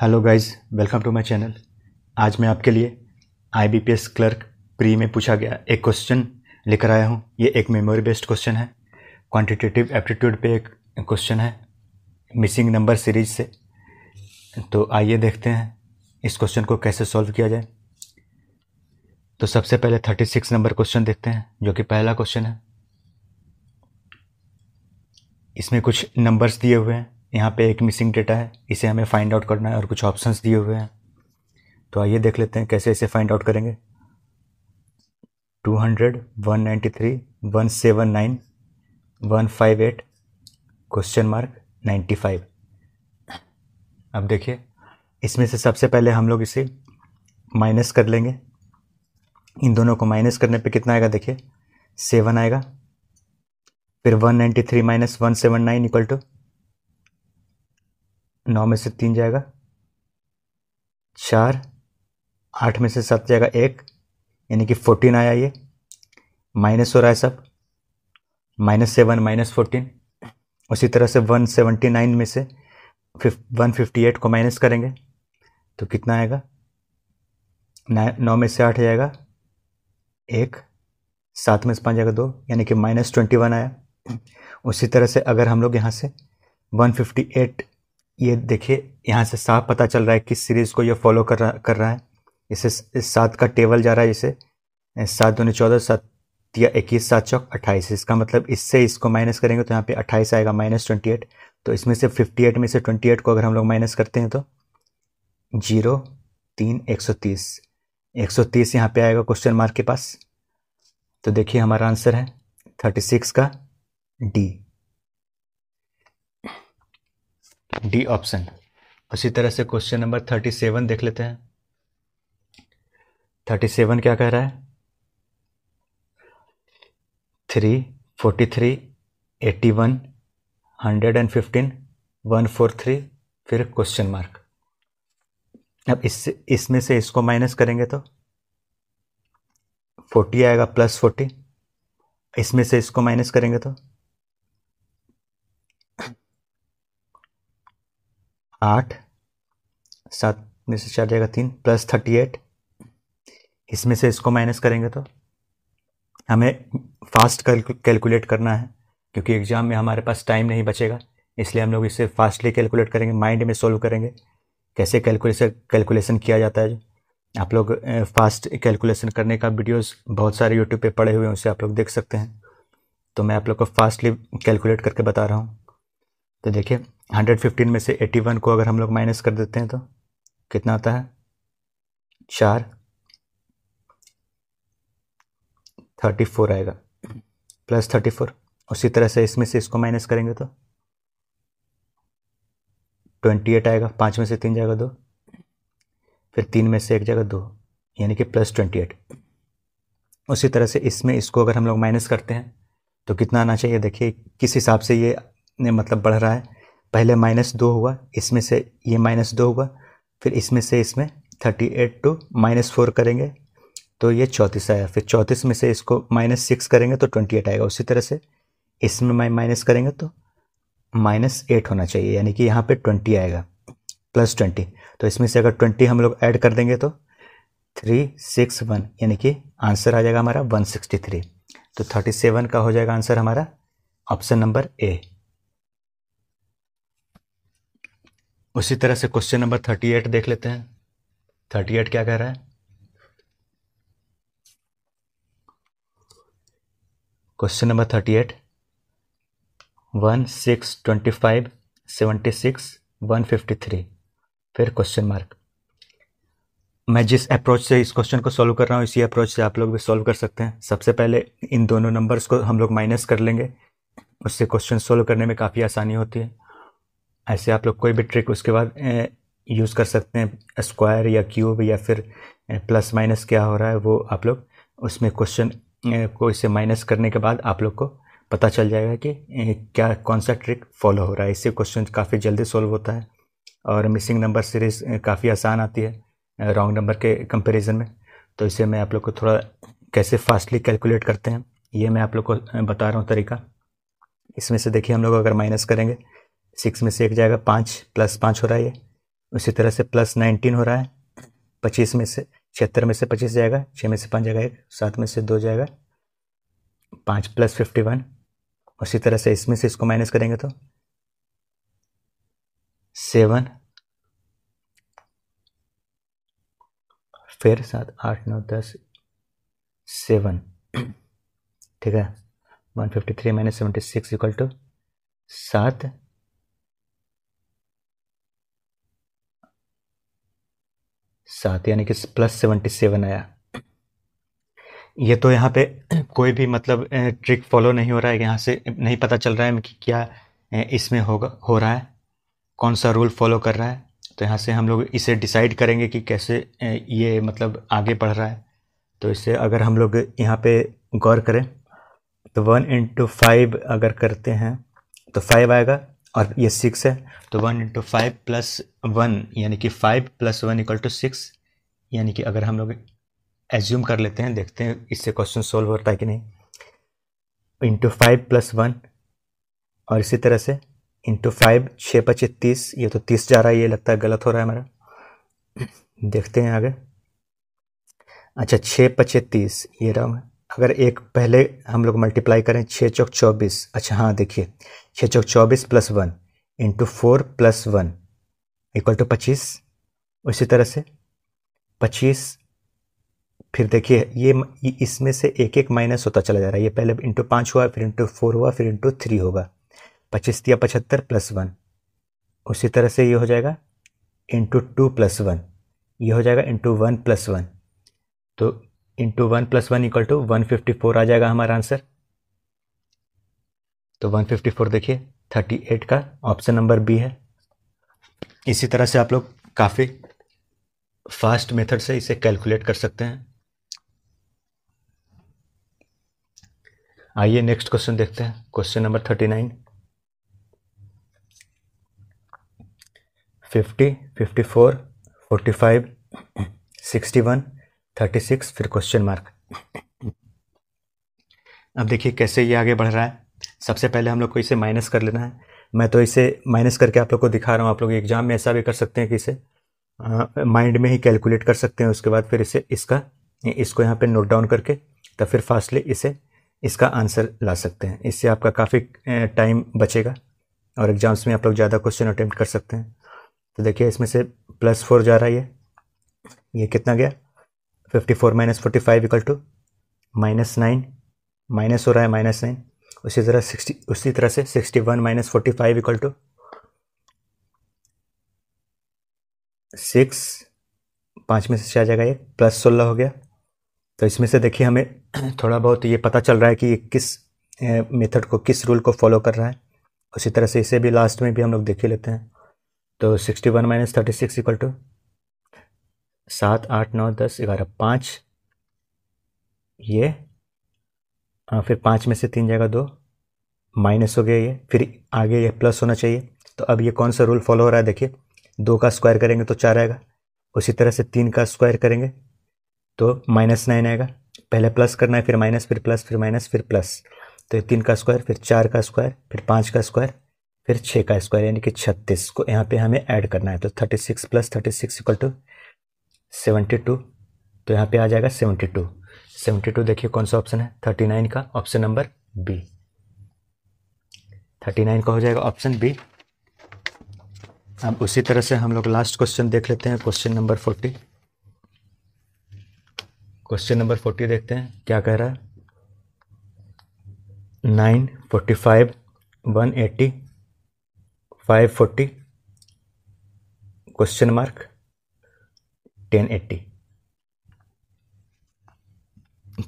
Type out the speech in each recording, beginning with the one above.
hello guys welcome to my channel आज मैं आपके लिए आईबीपीएस क्लर्क प्री में पूछा गया एक क्वेश्चन लेकर आया हूँ ये एक मेमोरी बेस्ड क्वेश्चन है क्वांटिटेटिव एप्टीट्यूड पे एक क्वेश्चन है मिसिंग नंबर सीरीज से तो आइए देखते हैं इस क्वेश्चन को कैसे सॉल्व किया जाए तो सबसे पहले थर्टी सिक्स नंबर क्वेश्चन देखते हैं जो कि पहला क्वेश्चन है इसमें कुछ नंबर्स दिए हुए हैं यहाँ पे एक मिसिंग डेटा है इसे हमें फाइंड आउट करना है और कुछ ऑप्शंस दिए हुए हैं तो आइए देख लेते हैं कैसे इसे फाइंड आउट करेंगे 200, 193, 179, 158, क्वेश्चन मार्क 95 अब देखिए इसमें से सबसे पहले हम लोग इसे माइनस कर लेंगे इन दोनों को माइनस करने पे कितना आएगा देखिए सेवन आएगा फिर 193 ninety three minus one seven nine equal to नौ में से तीन जाएगा चार आठ में से सात जाएगा एक यानी कि फोर्टीन आया ये माइनस हो रहा है सब माइनस सेवन माइनस फोर्टीन उसी तरह से वन सेवेंटी नाइन में से वन फिफ्टी एट को माइनस करेंगे तो कितना आएगा नौ में से आठ जाएगा एक सात में से पाँच जाएगा दो यानी कि माइनस ट्वेंटी वन आया उसी तरह से अगर हम लोग यहाँ से वन फिफ्टी एट ये देखिए यहाँ से साफ पता चल रहा है किस सीरीज़ को ये फॉलो कर रहा कर रहा है इसे इस सात का टेबल जा रहा है इसे सात दोनों चौदह सात या इक्कीस सात चौक अट्ठाईस इसका मतलब इससे इसको माइनस करेंगे तो यहाँ पे अट्ठाईस आएगा माइनस ट्वेंटी एट तो इसमें से फिफ्टी एट में से ट्वेंटी एट को अगर हम लोग माइनस करते हैं तो जीरो तीन एक सौ तीस एक सौ तीस यहाँ पर आएगा क्वेश्चन मार्क के पास तो देखिए हमारा आंसर है थर्टी सिक्स का डी डी ऑप्शन उसी तरह से क्वेश्चन नंबर थर्टी सेवन देख लेते हैं थर्टी सेवन क्या कह रहा है three forty three eighty one hundred and fifteen one four three फिर क्वेश्चन मार्क अब इससे इसमें से इसको माइनस करेंगे तो फोर्टी आएगा प्लस फोर्टी इसमें से इसको माइनस करेंगे तो आठ सात में से चल जाएगा तीन प्लस थर्टी एट इसमें से इसको माइनस करेंगे तो हमें फास्ट कैलकुलेट करना है क्योंकि एग्ज़ाम में हमारे पास टाइम नहीं बचेगा इसलिए हम लोग इसे फास्टली कैलकुलेट करेंगे माइंड में सोल्व करेंगे कैसे कैलकुलेशन कैलकुलेशन किया जाता है जो आप लोग फास्ट कैलकुलेशन करने का वीडियोस बहुत सारे यूट्यूब पे पड़े हुए हैं उसे आप लोग देख सकते हैं तो मैं आप लोग को फास्टली कैलकुलेट करके बता रहा हूँ तो देखिए 115 में से 81 को अगर हम लोग माइनस कर देते हैं तो कितना आता है चार थर्टी फोर आएगा प्लस थर्टी फोर उसी तरह से इसमें से इसको माइनस करेंगे तो ट्वेंटी एट आएगा पाँच में से तीन जाएगा दो फिर तीन में से एक जाएगा दो यानी कि प्लस ट्वेंटी एट उसी तरह से इसमें इसको अगर हम लोग माइनस करते हैं तो कितना आना चाहिए देखिए किस हिसाब से ये मतलब बढ़ रहा है पहले माइनस दो हुआ इसमें से ये माइनस दो हुआ फिर इसमें से इसमें thirty eight two minus four करेंगे तो ये चौंतीस आया फिर चौंतीस में से इसको माइनस सिक्स करेंगे तो ट्वेंटी एट आएगा उसी तरह से इसमें माइनस करेंगे तो माइनस एट होना चाहिए यानी कि यहाँ पे ट्वेंटी आएगा प्लस ट्वेंटी तो इसमें से अगर ट्वेंटी हम लोग ऐड कर देंगे तो थ्री सिक्स वन यानी कि आंसर आ जाएगा हमारा वन सिक्सटी थ्री तो थर्टी सेवन का हो जाएगा आंसर हमारा ऑप्शन नंबर ए उसी तरह से क्वेश्चन नंबर थर्टी एट देख लेते हैं थर्टी एट क्या कह रहा है question number thirty eight one six twenty five seventy six one fifty three फिर क्वेश्चन मार्क मैं जिस अप्रोच से इस क्वेश्चन को सॉल्व कर रहा हूँ इसी अप्रोच से आप लोग भी सॉल्व कर सकते हैं सबसे पहले इन दोनों नंबर्स को हम लोग माइनस कर लेंगे उससे क्वेश्चन सॉल्व करने में काफ़ी आसानी होती है ऐसे आप लोग कोई भी ट्रिक उसके बाद यूज़ कर सकते हैं स्क्वायर या क्यूब या फिर प्लस माइनस क्या हो रहा है वो आप लोग उसमें क्वेश्चन को इसे माइनस करने के बाद आप लोग को पता चल जाएगा कि क्या कौन सा ट्रिक फॉलो हो रहा है इससे क्वेश्चन काफ़ी जल्दी सॉल्व होता है और मिसिंग नंबर सीरीज़ काफ़ी आसान आती है रॉन्ग नंबर के कंपैरिजन में तो इसे मैं आप लोग को थोड़ा कैसे फास्टली कैलकुलेट करते हैं ये मैं आप लोग को बता रहा हूँ तरीका इसमें से देखिए हम लोग अगर माइनस करेंगे सिक्स में से एक जाएगा पाँच प्लस पाँच हो रहा है ये उसी तरह से प्लस नाइनटीन हो रहा है पच्चीस में से छिहत्तर में से पच्चीस जाएगा छः में से पाँच जाएगा एक सात में से दो जाएगा पाँच प्लस फिफ्टी वन उसी तरह से इसमें से इसको माइनस करेंगे तो सेवन फिर सात आठ नौ दस सेवन ठीक है one fifty three minus seventy six equal to सात सात यानी कि प्लस सेवेंटी सेवन आया ये तो यहाँ पे कोई भी मतलब ट्रिक फॉलो नहीं हो रहा है यहाँ से नहीं पता चल रहा है कि क्या इसमें होगा हो रहा है कौन सा रूल फॉलो कर रहा है तो यहाँ से हम लोग इसे डिसाइड करेंगे कि कैसे ये मतलब आगे बढ़ रहा है तो इसे अगर हम लोग यहाँ पे गौर करें तो वन इंटू फाइव अगर करते हैं तो फाइव आएगा और ये सिक्स है तो one into five plus one यानी कि five plus one equal to six यानी कि अगर हम लोग एज्यूम कर लेते हैं देखते हैं इससे क्वेश्चन सोल्व होता है कि नहीं इंटू फाइव प्लस वन और इसी तरह से इंटू फाइव छः पचे तीस ये तो तीस जा रहा है ये लगता है गलत हो रहा है हमारा देखते हैं आगे अच्छा छः पचे तीस ये रहा है अगर एक पहले हम लोग मल्टीप्लाई करें छः चौक चौबीस अच्छा हाँ देखिए छः चौक चौबीस plus one into four plus one equal to पच्चीस उसी तरह से पच्चीस फिर देखिए ये इसमें से एक एक माइनस होता चला जा रहा है ये पहले इंटू पाँच हुआ फिर इंटू फोर हुआ फिर इंटू थ्री होगा पच्चीस या पचहत्तर प्लस वन उसी तरह से ये हो जाएगा इंटू टू प्लस वन ये हो जाएगा इंटू वन प्लस वन तो into one plus one equal to one fifty four आ जाएगा हमारा आंसर तो वन फिफ्टी फोर देखिए थर्टी एट का ऑप्शन नंबर बी है इसी तरह से आप लोग काफ़ी फास्ट मेथड से इसे कैलकुलेट कर सकते हैं आइए नेक्स्ट क्वेश्चन देखते हैं question number thirty nine fifty fifty four forty five sixty one thirty six फिर क्वेश्चन मार्क अब देखिए कैसे ये आगे बढ़ रहा है सबसे पहले हम लोग को इसे माइनस कर लेना है मैं तो इसे माइनस करके आप लोग को दिखा रहा हूँ आप लोग एग्जाम में ऐसा भी कर सकते हैं कि इसे माइंड में ही कैलकुलेट कर सकते हैं उसके बाद फिर इसे इसका इसको यहाँ पे नोट डाउन करके तो फिर फास्टली इसे इसका आंसर ला सकते हैं इससे आपका काफ़ी टाइम बचेगा और एग्ज़ाम्स में आप लोग ज़्यादा क्वेश्चन अटैम्प्ट कर सकते हैं तो देखिए इसमें से प्लस फोर जा रहा है ये ये कितना गया fifty four minus forty five equal to minus nine minus हो रहा है माइनस नाइन उसी तरह सिक्सटी उसी तरह से sixty one minus forty five equal to six पाँच में से आ जाएगा ये प्लस सोलह हो गया तो इसमें से देखिए हमें थोड़ा बहुत ये पता चल रहा है कि ये किस मेथड को किस रूल को फॉलो कर रहा है उसी तरह से इसे भी लास्ट में भी हम लोग देख ही लेते हैं तो sixty one minus thirty six equal to सात आठ नौ दस ग्यारह पाँच ये आ, फिर पाँच में से तीन जाएगा दो माइनस हो गया ये फिर आगे ये प्लस होना चाहिए तो अब ये कौन सा रूल फॉलो हो रहा है देखिए दो का स्क्वायर करेंगे तो चार आएगा उसी तरह से तीन का स्क्वायर करेंगे तो माइनस नाइन आएगा पहले प्लस करना है फिर माइनस फिर प्लस फिर माइनस फिर प्लस तो ये तीन का स्क्वायर फिर चार का स्क्वायर फिर पाँच का स्क्वायर फिर छः का स्क्वायर यानी कि छत्तीस को यहाँ पे हमें ऐड करना है तो thirty six plus thirty six equal to seventy two तो यहाँ पे आ जाएगा सेवेंटी टू सेवेंटी टू देखिए कौन सा ऑप्शन है थर्टी नाइन का option number B thirty nine का हो जाएगा ऑप्शन बी अब उसी तरह से हम लोग लास्ट क्वेश्चन देख लेते हैं question number forty question number forty देखते हैं क्या कह रहा है nine forty five one eighty five forty question mark ten eighty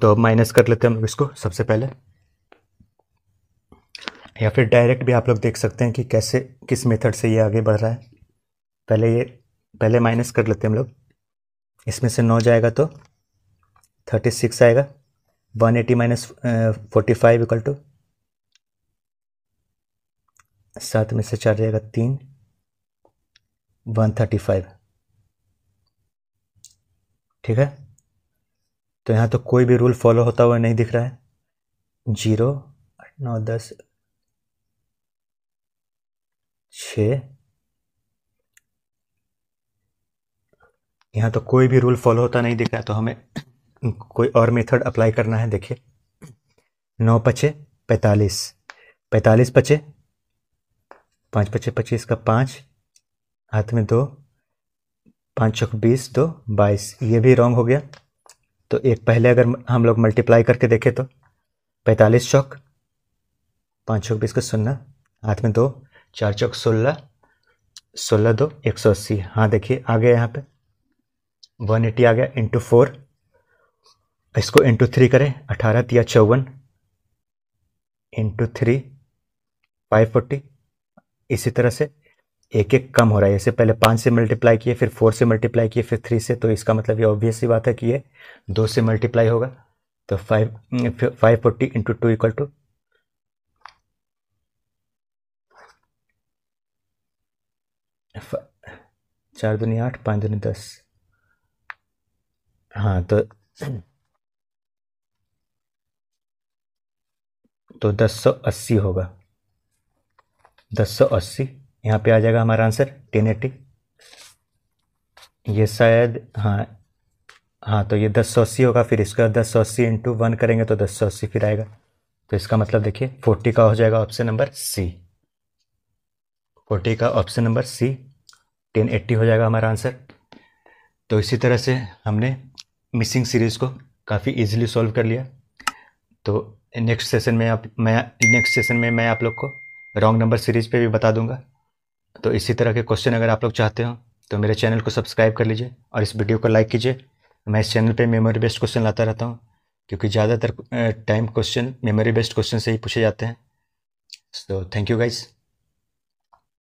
तो अब माइनस कर लेते हैं हम लोग इसको सबसे पहले या फिर डायरेक्ट भी आप लोग देख सकते हैं कि कैसे किस मेथड से ये आगे बढ़ रहा है पहले ये पहले माइनस कर लेते हैं हम लोग इसमें से नौ जाएगा तो थर्टी सिक्स आएगा one eighty minus forty five equal to सात में से चार जाएगा तीन वन थर्टी फाइव ठीक है तो यहाँ तो कोई भी रूल फॉलो होता हुआ नहीं दिख रहा है जीरो आठ नौ दस छ यहाँ तो कोई भी रूल फॉलो होता नहीं दिख रहा है तो हमें कोई और मेथड अप्लाई करना है देखिए नौ पचे पैंतालीस पैंतालीस पचे पाँच पचे पच्चीस का पाँच हाथ में दो पाँच छः बीस दो बाईस ये भी रॉन्ग हो गया तो एक पहले अगर हम लोग मल्टीप्लाई करके देखें तो पैंतालीस चौक पाँच छः बीस का सुनना हाथ में दो चार चौक सोलह सोलह दो एक सौ अस्सी हाँ देखिए आ गया यहाँ पे वन एटी आ गया इंटू फोर इसको इंटू थ्री करें अठारह तिया चौवन इंटू थ्री फाइव फोर्टी इसी तरह से एक एक कम हो रहा है ऐसे पहले पाँच से मल्टीप्लाई किए फिर फोर से मल्टीप्लाई किए फिर थ्री से तो इसका मतलब ये ऑब्वियस ही बात है कि ये दो से मल्टीप्लाई होगा तो five five forty into two equal to चार दूनी आठ पाँच दूनी दस हाँ तो तो दस सौ अस्सी होगा दस सौ अस्सी यहाँ पे आ जाएगा हमारा आंसर टेन एट्टी ये शायद हाँ हाँ तो ये दस सौ अस्सी होगा फिर इसका दस सौ अस्सी इंटू वन करेंगे तो दस सौ अस्सी फिर आएगा तो इसका मतलब देखिए फोर्टी का हो जाएगा ऑप्शन नंबर सी फोर्टी का option number C ten eighty हो जाएगा हमारा आंसर तो इसी तरह से हमने मिसिंग सीरीज़ को काफ़ी इजीली सॉल्व कर लिया तो नेक्स्ट सेशन में आप मैं नेक्स्ट सेशन में मैं आप लोग को रॉन्ग नंबर सीरीज़ पे भी बता दूंगा तो इसी तरह के क्वेश्चन अगर आप लोग चाहते हो तो मेरे चैनल को सब्सक्राइब कर लीजिए और इस वीडियो को लाइक कीजिए मैं इस चैनल पे मेमोरी बेस्ड क्वेश्चन लाता रहता हूँ क्योंकि ज़्यादातर time question memory based question से ही पूछे जाते हैं सो थैंक यू गाइज़